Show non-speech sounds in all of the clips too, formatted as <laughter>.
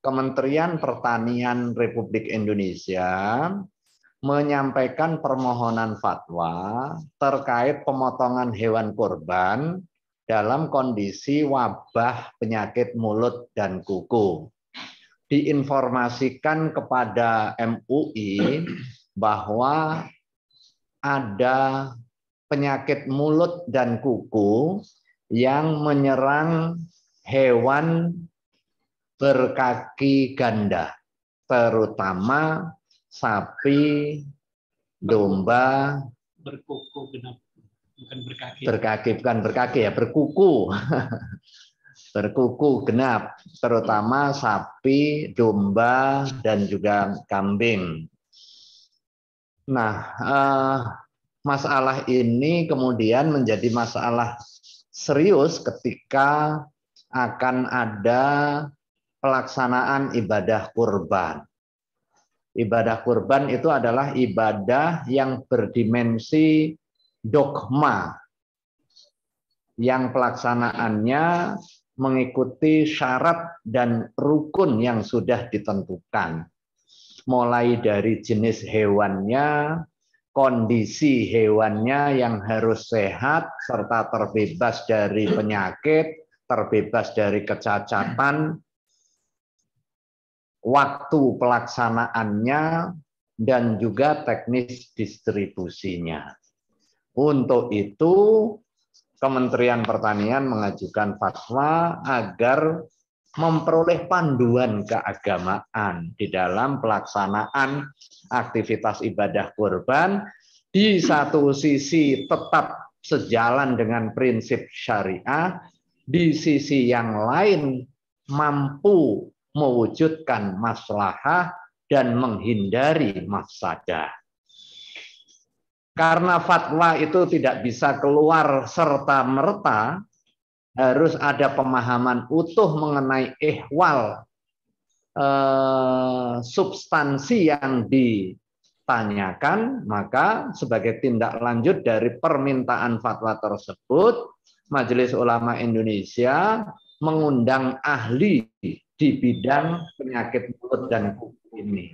Kementerian Pertanian Republik Indonesia menyampaikan permohonan fatwa terkait pemotongan hewan kurban dalam kondisi wabah penyakit mulut dan kuku. Diinformasikan kepada MUI bahwa ada penyakit mulut dan kuku yang menyerang hewan berkaki ganda, terutama sapi, domba, berkuku genap, bukan berkaki. Berkaki bukan berkaki ya, berkuku. <laughs> berkuku genap, terutama sapi, domba, dan juga kambing. Nah, eh, masalah ini kemudian menjadi masalah serius ketika akan ada pelaksanaan ibadah kurban. Ibadah kurban itu adalah ibadah yang berdimensi dogma yang pelaksanaannya mengikuti syarat dan rukun yang sudah ditentukan. Mulai dari jenis hewannya, kondisi hewannya yang harus sehat serta terbebas dari penyakit, terbebas dari kecacatan, waktu pelaksanaannya, dan juga teknis distribusinya. Untuk itu, Kementerian Pertanian mengajukan fatwa agar memperoleh panduan keagamaan di dalam pelaksanaan aktivitas ibadah kurban di satu sisi tetap sejalan dengan prinsip syariah di sisi yang lain mampu mewujudkan maslahah dan menghindari masada. Karena fatwa itu tidak bisa keluar serta merta, harus ada pemahaman utuh mengenai ihwal eh, substansi yang ditanyakan, maka sebagai tindak lanjut dari permintaan fatwa tersebut, Majelis Ulama Indonesia mengundang ahli di bidang penyakit mulut dan kuku ini.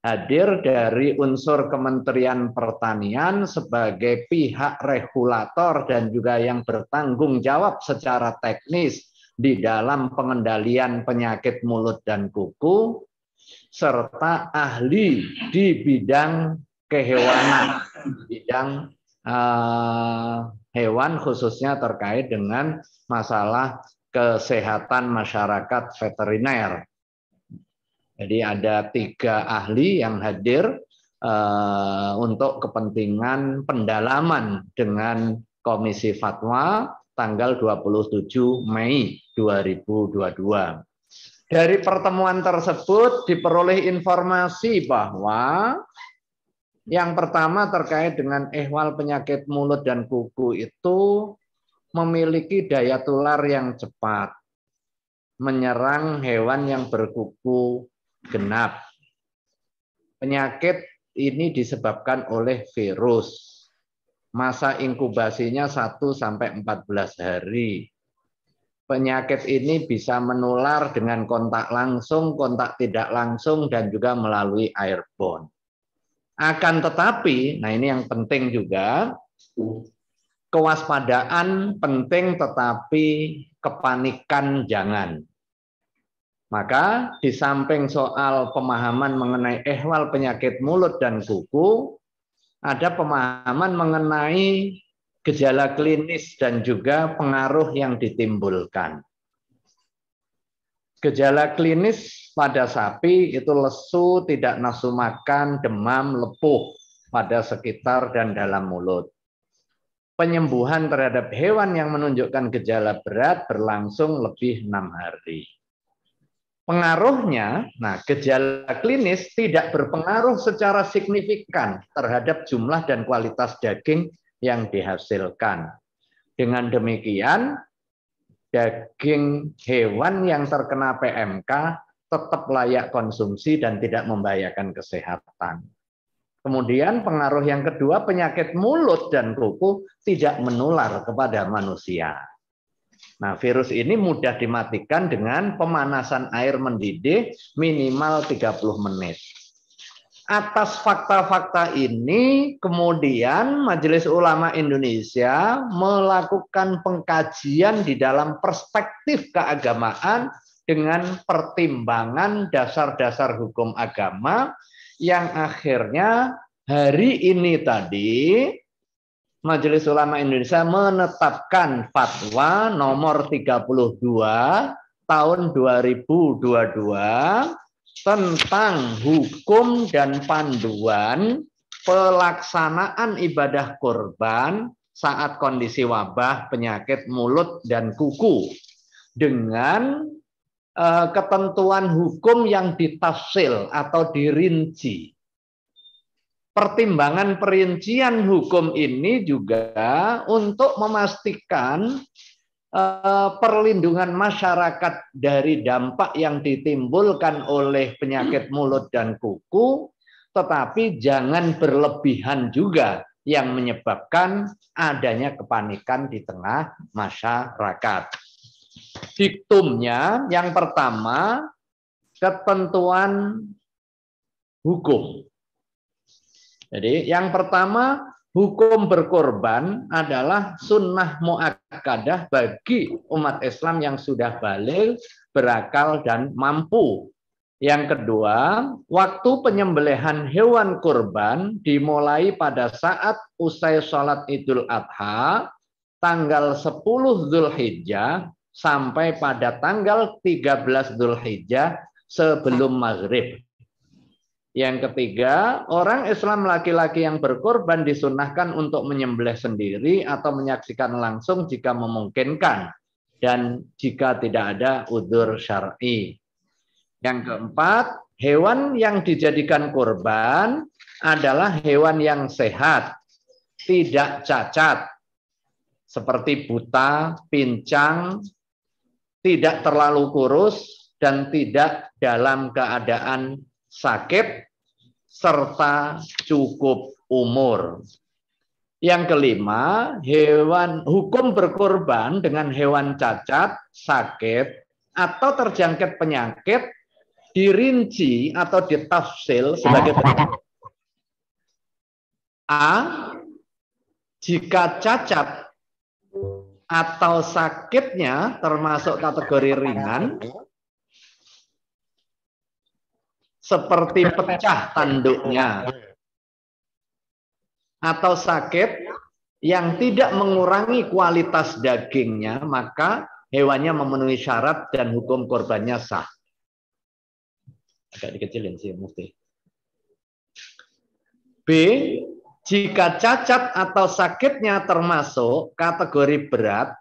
Hadir dari unsur Kementerian Pertanian sebagai pihak regulator dan juga yang bertanggung jawab secara teknis di dalam pengendalian penyakit mulut dan kuku, serta ahli di bidang kehewanan, bidang uh, hewan khususnya terkait dengan masalah kesehatan masyarakat veteriner. Jadi ada tiga ahli yang hadir uh, untuk kepentingan pendalaman dengan Komisi Fatwa tanggal 27 Mei 2022. Dari pertemuan tersebut diperoleh informasi bahwa yang pertama terkait dengan ehwal penyakit mulut dan kuku itu memiliki daya tular yang cepat, menyerang hewan yang berkuku genap. Penyakit ini disebabkan oleh virus. Masa inkubasinya 1 sampai 14 hari. Penyakit ini bisa menular dengan kontak langsung, kontak tidak langsung dan juga melalui airborne. Akan tetapi, nah ini yang penting juga, kewaspadaan penting tetapi kepanikan jangan. Maka di samping soal pemahaman mengenai ehwal penyakit mulut dan kuku, ada pemahaman mengenai gejala klinis dan juga pengaruh yang ditimbulkan. Gejala klinis pada sapi itu lesu, tidak nafsu makan, demam, lepuh pada sekitar dan dalam mulut penyembuhan terhadap hewan yang menunjukkan gejala berat berlangsung lebih enam hari. Pengaruhnya, nah gejala klinis tidak berpengaruh secara signifikan terhadap jumlah dan kualitas daging yang dihasilkan. Dengan demikian, daging hewan yang terkena PMK tetap layak konsumsi dan tidak membahayakan kesehatan. Kemudian pengaruh yang kedua, penyakit mulut dan kuku tidak menular kepada manusia. Nah, virus ini mudah dimatikan dengan pemanasan air mendidih minimal 30 menit. Atas fakta-fakta ini, kemudian Majelis Ulama Indonesia melakukan pengkajian di dalam perspektif keagamaan dengan pertimbangan dasar-dasar hukum agama yang akhirnya hari ini tadi Majelis Ulama Indonesia menetapkan fatwa nomor 32 tahun 2022 tentang hukum dan panduan pelaksanaan ibadah kurban saat kondisi wabah penyakit mulut dan kuku dengan Eh, ketentuan hukum yang ditafsil atau dirinci. Pertimbangan perincian hukum ini juga untuk memastikan eh, perlindungan masyarakat dari dampak yang ditimbulkan oleh penyakit mulut dan kuku, tetapi jangan berlebihan juga yang menyebabkan adanya kepanikan di tengah masyarakat diktumnya yang pertama ketentuan hukum. Jadi yang pertama hukum berkorban adalah sunnah muakkadah bagi umat Islam yang sudah balik, berakal dan mampu. Yang kedua, waktu penyembelihan hewan kurban dimulai pada saat usai sholat Idul Adha tanggal 10 Zulhijjah sampai pada tanggal 13 hijjah sebelum maghrib. Yang ketiga, orang Islam laki-laki yang berkorban disunahkan untuk menyembelih sendiri atau menyaksikan langsung jika memungkinkan dan jika tidak ada udur syar'i. Yang keempat, hewan yang dijadikan korban adalah hewan yang sehat, tidak cacat, seperti buta, pincang, tidak terlalu kurus dan tidak dalam keadaan sakit serta cukup umur. Yang kelima, hewan hukum berkorban dengan hewan cacat, sakit, atau terjangkit penyakit dirinci atau ditafsir sebagai berikut. A. Jika cacat atau sakitnya termasuk kategori ringan seperti pecah tanduknya atau sakit yang tidak mengurangi kualitas dagingnya maka hewannya memenuhi syarat dan hukum korbannya sah. Agak dikecilin sih mufti. B jika cacat atau sakitnya termasuk kategori berat,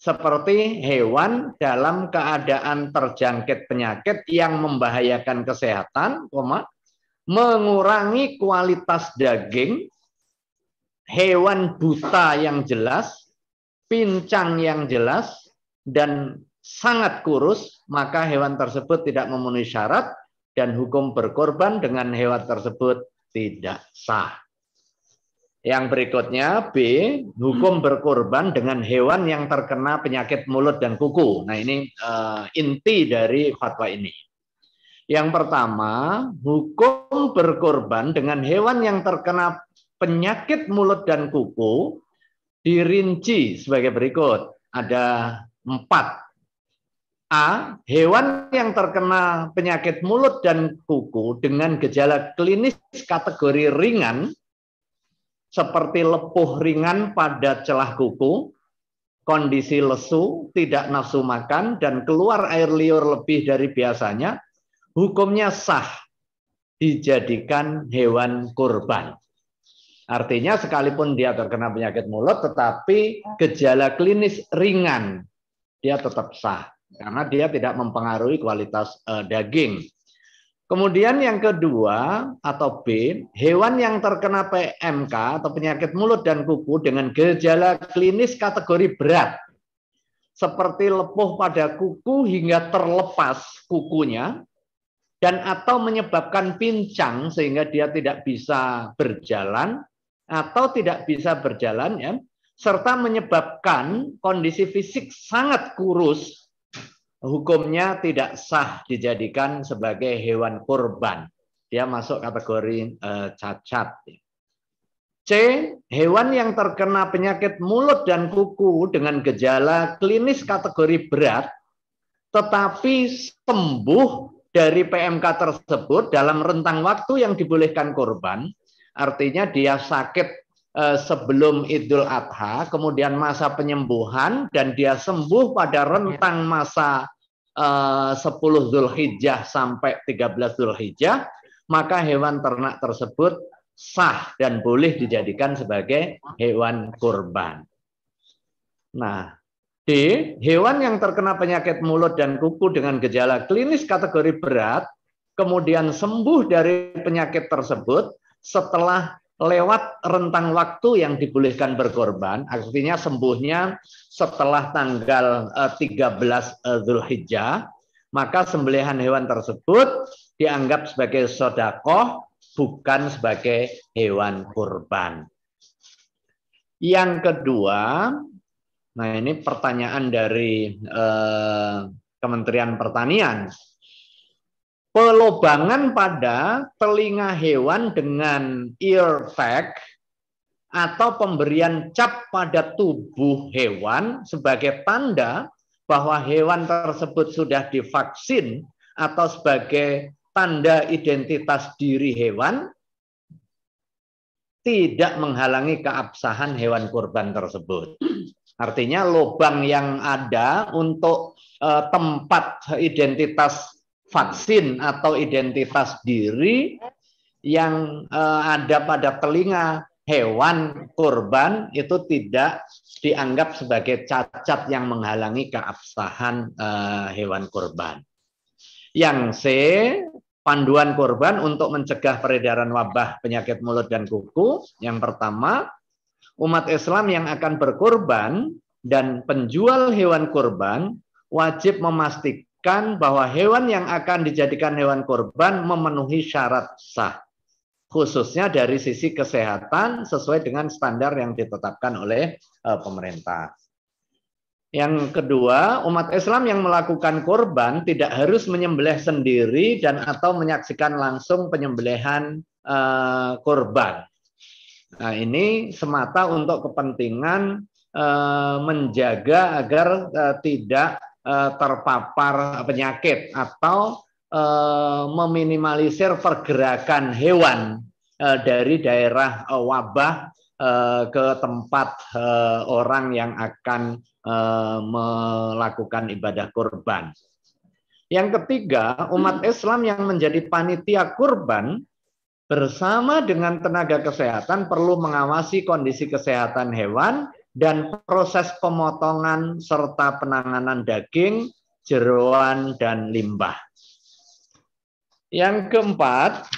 seperti hewan dalam keadaan terjangkit penyakit yang membahayakan kesehatan, mengurangi kualitas daging, hewan buta yang jelas, pincang yang jelas, dan sangat kurus, maka hewan tersebut tidak memenuhi syarat dan hukum berkorban dengan hewan tersebut tidak sah. Yang berikutnya B, hukum berkorban dengan hewan yang terkena penyakit mulut dan kuku. Nah, ini uh, inti dari fatwa ini. Yang pertama, hukum berkorban dengan hewan yang terkena penyakit mulut dan kuku dirinci sebagai berikut. Ada empat. A. Hewan yang terkena penyakit mulut dan kuku dengan gejala klinis kategori ringan seperti lepuh ringan pada celah kuku, kondisi lesu, tidak nafsu makan, dan keluar air liur lebih dari biasanya, hukumnya sah dijadikan hewan kurban. Artinya sekalipun dia terkena penyakit mulut, tetapi gejala klinis ringan, dia tetap sah. Karena dia tidak mempengaruhi kualitas uh, daging. Kemudian yang kedua atau B, hewan yang terkena PMK atau penyakit mulut dan kuku dengan gejala klinis kategori berat seperti lepuh pada kuku hingga terlepas kukunya dan atau menyebabkan pincang sehingga dia tidak bisa berjalan atau tidak bisa berjalan ya serta menyebabkan kondisi fisik sangat kurus hukumnya tidak sah dijadikan sebagai hewan kurban. Dia masuk kategori uh, cacat. C. Hewan yang terkena penyakit mulut dan kuku dengan gejala klinis kategori berat, tetapi sembuh dari PMK tersebut dalam rentang waktu yang dibolehkan korban, artinya dia sakit Eh, sebelum Idul Adha, kemudian masa penyembuhan dan dia sembuh pada ya. rentang masa eh, uh, 10 Zulhijjah sampai 13 Zulhijjah, maka hewan ternak tersebut sah dan boleh dijadikan sebagai hewan kurban. Nah, D. Hewan yang terkena penyakit mulut dan kuku dengan gejala klinis kategori berat, kemudian sembuh dari penyakit tersebut setelah lewat rentang waktu yang dibolehkan berkorban, artinya sembuhnya setelah tanggal 13 eh, eh, Zulhijjah, maka sembelihan hewan tersebut dianggap sebagai sodakoh, bukan sebagai hewan kurban. Yang kedua, nah ini pertanyaan dari eh, Kementerian Pertanian pelobangan pada telinga hewan dengan ear tag atau pemberian cap pada tubuh hewan sebagai tanda bahwa hewan tersebut sudah divaksin atau sebagai tanda identitas diri hewan tidak menghalangi keabsahan hewan kurban tersebut. Artinya lubang yang ada untuk eh, tempat identitas vaksin atau identitas diri yang eh, ada pada telinga hewan kurban itu tidak dianggap sebagai cacat yang menghalangi keabsahan eh, hewan kurban. Yang C, panduan kurban untuk mencegah peredaran wabah penyakit mulut dan kuku. Yang pertama, umat Islam yang akan berkurban dan penjual hewan kurban wajib memastikan bahwa hewan yang akan dijadikan hewan korban memenuhi syarat sah, khususnya dari sisi kesehatan sesuai dengan standar yang ditetapkan oleh e, pemerintah. Yang kedua, umat Islam yang melakukan korban tidak harus menyembelih sendiri dan atau menyaksikan langsung penyembelihan uh, e, korban. Nah, ini semata untuk kepentingan uh, menjaga agar uh, tidak Eh, terpapar penyakit atau eh, meminimalisir pergerakan hewan eh, dari daerah wabah ke tempat orang yang akan melakukan ibadah kurban. Yang ketiga, umat Islam yang menjadi panitia kurban bersama dengan tenaga kesehatan perlu mengawasi kondisi kesehatan hewan dan proses pemotongan serta penanganan daging, jeruan dan limbah. Yang keempat,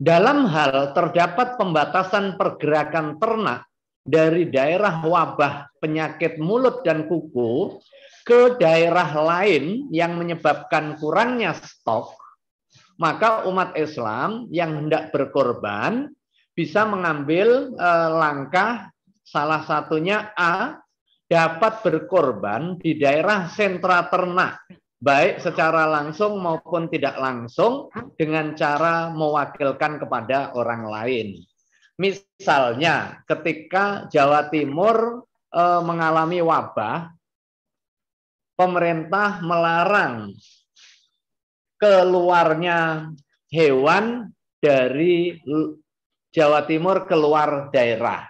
dalam hal terdapat pembatasan pergerakan ternak dari daerah wabah penyakit mulut dan kuku ke daerah lain yang menyebabkan kurangnya stok, maka umat Islam yang hendak berkorban bisa mengambil eh, langkah salah satunya A dapat berkorban di daerah sentra ternak baik secara langsung maupun tidak langsung dengan cara mewakilkan kepada orang lain. Misalnya ketika Jawa Timur eh, mengalami wabah pemerintah melarang keluarnya hewan dari Jawa Timur keluar daerah.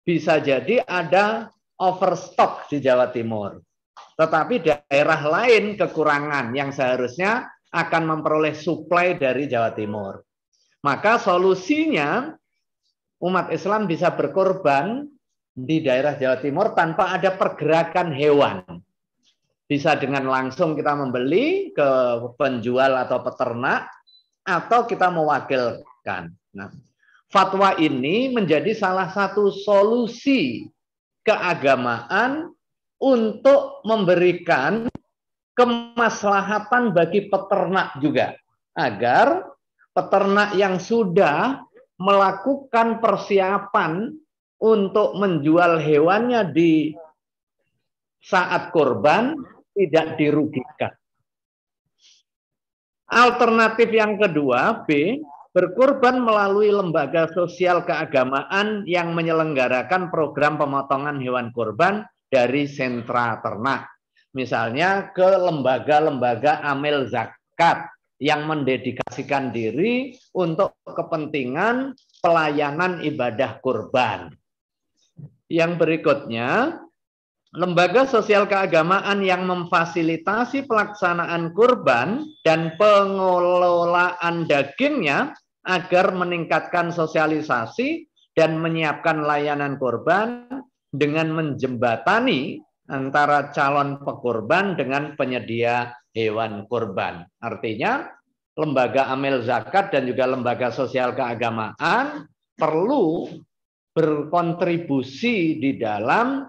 Bisa jadi ada overstock di Jawa Timur. Tetapi daerah lain kekurangan yang seharusnya akan memperoleh suplai dari Jawa Timur. Maka solusinya umat Islam bisa berkorban di daerah Jawa Timur tanpa ada pergerakan hewan. Bisa dengan langsung kita membeli ke penjual atau peternak atau kita mewakilkan. Nah, Fatwa ini menjadi salah satu solusi keagamaan untuk memberikan kemaslahatan bagi peternak juga agar peternak yang sudah melakukan persiapan untuk menjual hewannya di saat korban tidak dirugikan. Alternatif yang kedua B berkorban melalui lembaga sosial keagamaan yang menyelenggarakan program pemotongan hewan kurban dari sentra ternak. Misalnya ke lembaga-lembaga amil zakat yang mendedikasikan diri untuk kepentingan pelayanan ibadah kurban. Yang berikutnya, lembaga sosial keagamaan yang memfasilitasi pelaksanaan kurban dan pengelolaan dagingnya agar meningkatkan sosialisasi dan menyiapkan layanan kurban dengan menjembatani antara calon pekurban dengan penyedia hewan kurban. Artinya, lembaga amil zakat dan juga lembaga sosial keagamaan perlu berkontribusi di dalam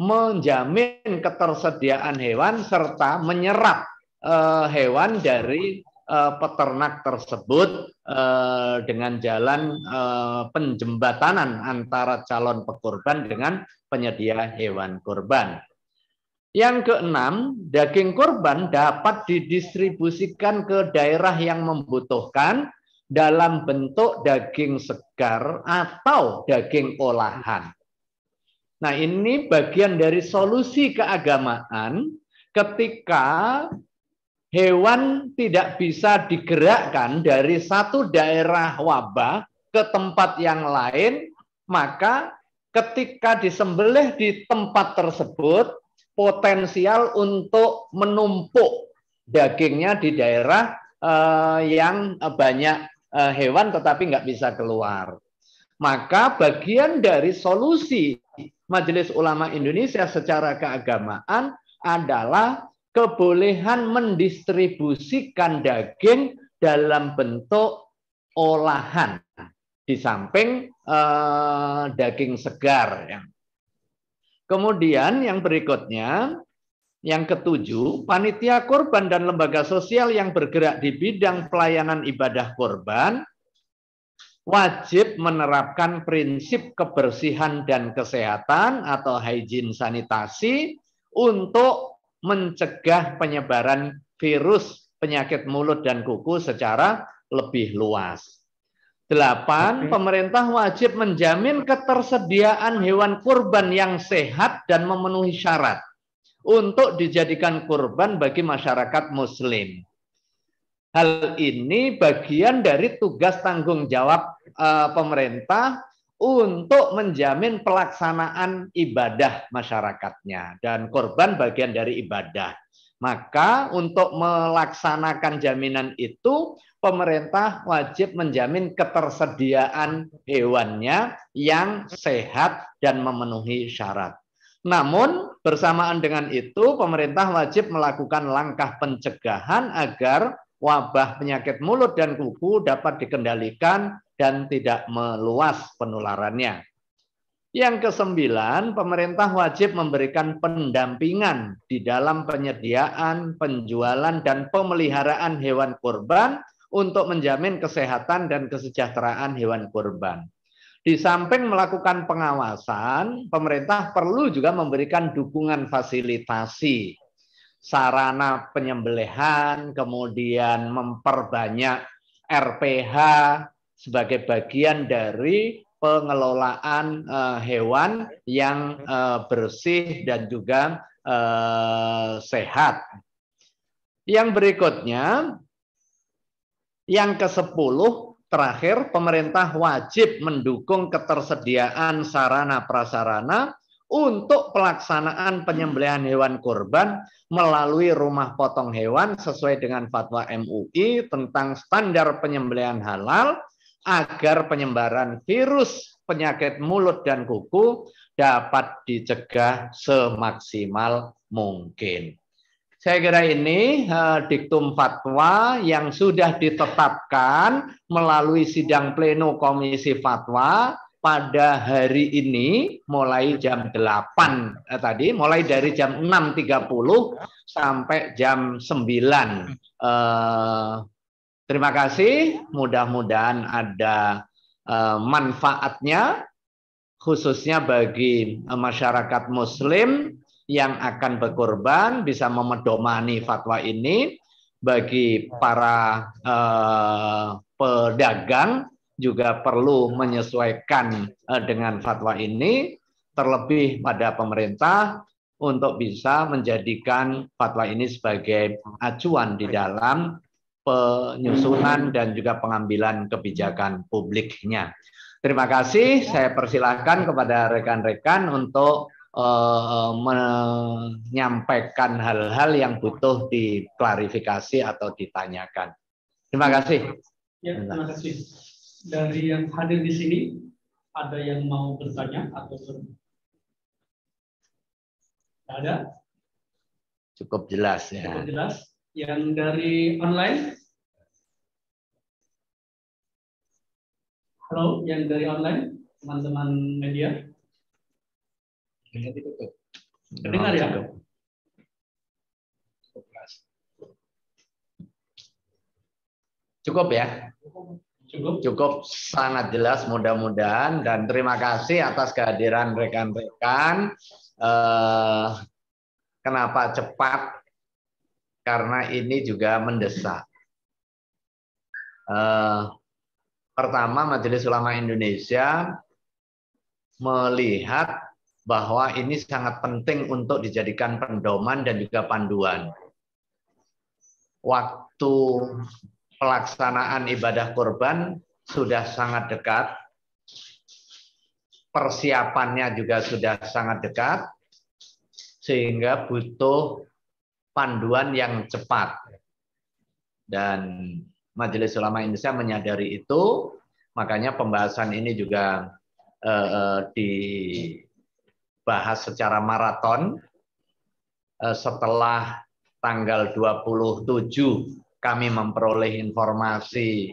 menjamin ketersediaan hewan serta menyerap uh, hewan dari uh, peternak tersebut uh, dengan jalan uh, penjembatanan antara calon pekurban dengan penyedia hewan kurban. Yang keenam, daging kurban dapat didistribusikan ke daerah yang membutuhkan dalam bentuk daging segar atau daging olahan. Nah, ini bagian dari solusi keagamaan ketika hewan tidak bisa digerakkan dari satu daerah wabah ke tempat yang lain, maka ketika disembelih di tempat tersebut potensial untuk menumpuk dagingnya di daerah eh, yang banyak eh, hewan tetapi nggak bisa keluar. Maka bagian dari solusi Majelis Ulama Indonesia secara keagamaan adalah kebolehan mendistribusikan daging dalam bentuk olahan di samping eh, daging segar. Ya. Kemudian yang berikutnya, yang ketujuh, panitia korban dan lembaga sosial yang bergerak di bidang pelayanan ibadah korban wajib menerapkan prinsip kebersihan dan kesehatan atau hygiene sanitasi untuk mencegah penyebaran virus penyakit mulut dan kuku secara lebih luas. Delapan, okay. pemerintah wajib menjamin ketersediaan hewan kurban yang sehat dan memenuhi syarat untuk dijadikan kurban bagi masyarakat muslim. Hal ini bagian dari tugas tanggung jawab uh, pemerintah untuk menjamin pelaksanaan ibadah masyarakatnya dan korban bagian dari ibadah. Maka untuk melaksanakan jaminan itu pemerintah wajib menjamin ketersediaan hewannya yang sehat dan memenuhi syarat. Namun bersamaan dengan itu pemerintah wajib melakukan langkah pencegahan agar wabah penyakit mulut dan kuku dapat dikendalikan dan tidak meluas penularannya. Yang kesembilan, pemerintah wajib memberikan pendampingan di dalam penyediaan, penjualan, dan pemeliharaan hewan kurban untuk menjamin kesehatan dan kesejahteraan hewan kurban. Di samping melakukan pengawasan, pemerintah perlu juga memberikan dukungan fasilitasi sarana penyembelihan, kemudian memperbanyak RPH sebagai bagian dari pengelolaan uh, hewan yang uh, bersih dan juga uh, sehat. Yang berikutnya, yang ke-10 terakhir, pemerintah wajib mendukung ketersediaan sarana prasarana untuk pelaksanaan penyembelihan hewan kurban melalui rumah potong hewan sesuai dengan fatwa MUI tentang standar penyembelihan halal agar penyebaran virus penyakit mulut dan kuku dapat dicegah semaksimal mungkin. Saya kira ini eh, diktum fatwa yang sudah ditetapkan melalui sidang pleno Komisi Fatwa pada hari ini mulai jam 8 eh, tadi mulai dari jam 6.30 sampai jam 9. Eh, terima kasih, mudah-mudahan ada eh, manfaatnya khususnya bagi eh, masyarakat muslim yang akan berkorban bisa memedomani fatwa ini bagi para eh, pedagang juga perlu menyesuaikan eh, dengan fatwa ini, terlebih pada pemerintah untuk bisa menjadikan fatwa ini sebagai acuan di dalam penyusunan dan juga pengambilan kebijakan publiknya. Terima kasih. Saya persilahkan kepada rekan-rekan untuk uh, menyampaikan hal-hal yang butuh diklarifikasi atau ditanyakan. Terima kasih. Ya, terima kasih dari yang hadir di sini ada yang mau bertanya atau Tidak ada? Cukup jelas ya. Cukup jelas. Yang dari online? Halo, yang dari online, teman-teman media? Dengar Dengar ya? Cukup. ya? Cukup. Cukup sangat jelas mudah-mudahan dan terima kasih atas kehadiran rekan-rekan. Eh, kenapa cepat? Karena ini juga mendesak. Eh, pertama Majelis Ulama Indonesia melihat bahwa ini sangat penting untuk dijadikan pendoman dan juga panduan. Waktu pelaksanaan ibadah kurban sudah sangat dekat, persiapannya juga sudah sangat dekat, sehingga butuh panduan yang cepat. Dan Majelis Ulama Indonesia menyadari itu, makanya pembahasan ini juga eh, eh dibahas secara maraton eh, setelah tanggal 27 kami memperoleh informasi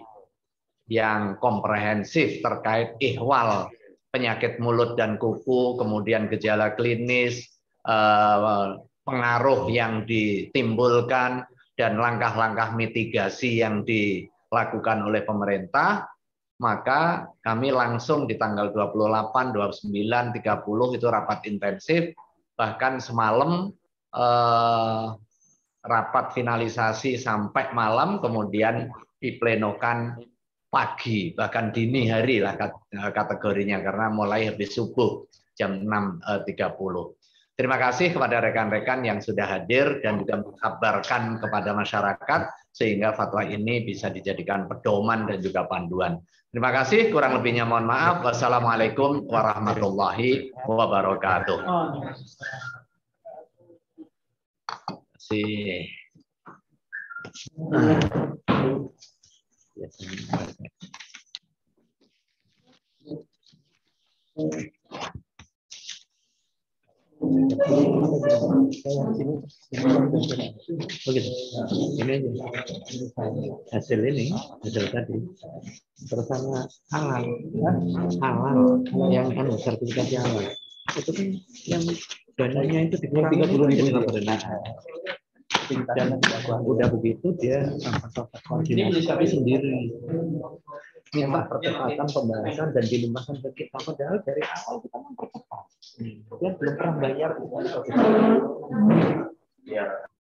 yang komprehensif terkait ihwal penyakit mulut dan kuku, kemudian gejala klinis, eh, pengaruh yang ditimbulkan, dan langkah-langkah mitigasi yang dilakukan oleh pemerintah, maka kami langsung di tanggal 28, 29, 30 itu rapat intensif, bahkan semalam eh, rapat finalisasi sampai malam, kemudian diplenokan pagi, bahkan dini hari lah kategorinya, karena mulai habis subuh jam 6.30. Eh, Terima kasih kepada rekan-rekan yang sudah hadir dan juga mengabarkan kepada masyarakat sehingga fatwa ini bisa dijadikan pedoman dan juga panduan. Terima kasih, kurang lebihnya mohon maaf. Wassalamualaikum warahmatullahi wabarakatuh kasih. Ini aja. Hasil ini, hasil tadi bersama halal, halal yang kan sertifikat halal. Itu kan yang dananya itu dikurangi 30 ribu. Nah, dan iya. udah begitu dia mentok koordinasi sendiri minta percepatan pembahasan dan dilumahkan ke kita padahal dari awal kita mempercepat dia belum pernah bayar ya